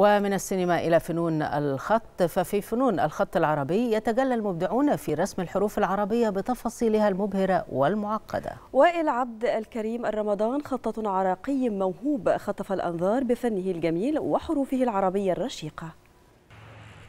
ومن السينما إلى فنون الخط ففي فنون الخط العربي يتجلى المبدعون في رسم الحروف العربية بتفاصيلها المبهرة والمعقدة وائل عبد الكريم الرمضان خطة عراقي موهوب خطف الأنظار بفنه الجميل وحروفه العربية الرشيقة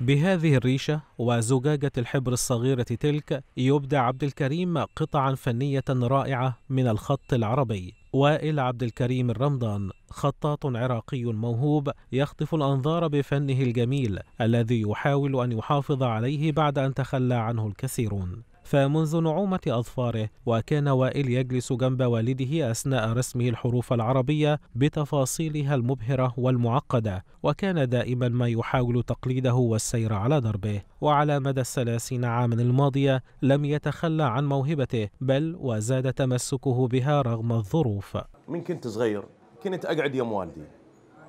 بهذه الريشة وزجاجة الحبر الصغيرة تلك يبدع عبد الكريم قطعا فنية رائعة من الخط العربي وائل عبد الكريم الرمضان خطاط عراقي موهوب يخطف الأنظار بفنه الجميل الذي يحاول أن يحافظ عليه بعد أن تخلى عنه الكثيرون فمنذ نعومة أظفاره وكان وائل يجلس جنب والده أثناء رسمه الحروف العربية بتفاصيلها المبهرة والمعقدة وكان دائما ما يحاول تقليده والسير على دربه وعلى مدى الثلاثين عاما الماضية لم يتخلى عن موهبته بل وزاد تمسكه بها رغم الظروف من كنت صغير كنت أقعد يم والدي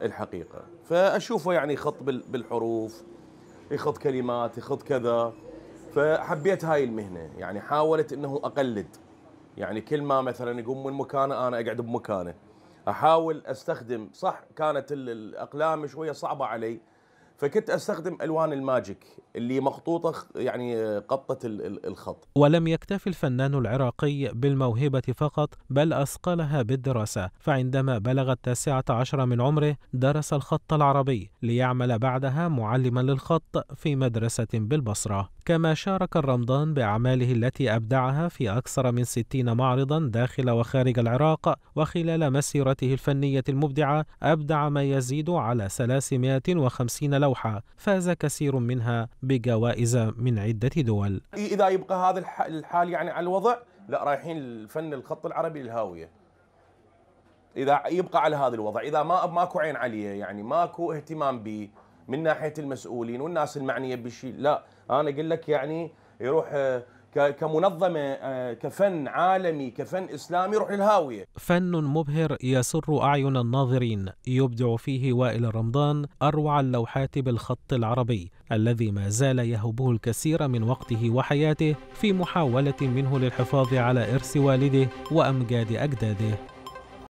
الحقيقة فأشوفه يعني خط بالحروف يخط كلمات يخط كذا فحبيت هاي المهنه يعني حاولت انه اقلد يعني كل ما مثلا يقوم من مكانه انا اقعد بمكانه احاول استخدم صح كانت الاقلام شويه صعبه علي فكنت استخدم الوان الماجيك اللي مخطوطه يعني آه، قطه الخط. ولم يكتف الفنان العراقي بالموهبه فقط بل اثقلها بالدراسه، فعندما بلغ التاسعه عشر من عمره درس الخط العربي ليعمل بعدها معلما للخط في مدرسه بالبصره. كما شارك الرمضان بأعماله التي أبدعها في أكثر من ستين معرضا داخل وخارج العراق وخلال مسيرته الفنية المبدعة أبدع ما يزيد على 350 لوحة الدوحة فاز كثير منها بجوائز من عدة دول إذا يبقى هذا الحال يعني على الوضع لا رايحين الفن الخط العربي للهاوية إذا يبقى على هذا الوضع إذا ما ماكو عين عليه يعني ماكو اهتمام به من ناحية المسؤولين والناس المعنية بالشيء لا أنا أقول لك يعني يروح آه، كمنظمة آه، كفن عالمي كفن إسلامي يروح للهاوية فن مبهر يسر أعين الناظرين يبدع فيه وائل رمضان أروع اللوحات بالخط العربي الذي ما زال يهبه الكثير من وقته وحياته في محاولة منه للحفاظ على إرث والده وأمجاد أجداده